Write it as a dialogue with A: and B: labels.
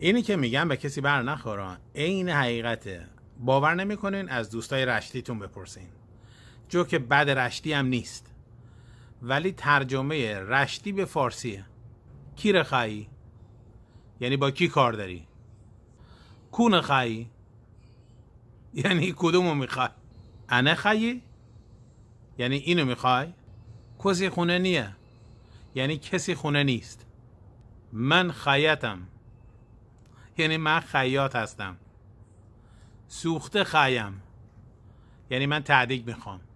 A: اینی که میگن به کسی بر نخوران عین حقیقته باور نمیکنین از دوستای رشتیتون بپرسین جو که بد رشتی هم نیست ولی ترجمه رشتی به فارسیه کی رخایی یعنی با کی کار داری کون خایی یعنی کدومو میخوای انه خایی یعنی اینو میخوای کسی خونه نیه یعنی کسی خونه نیست من خیتم یعنی من خیاط هستم سوخته خیم یعنی من تعدیق میخوام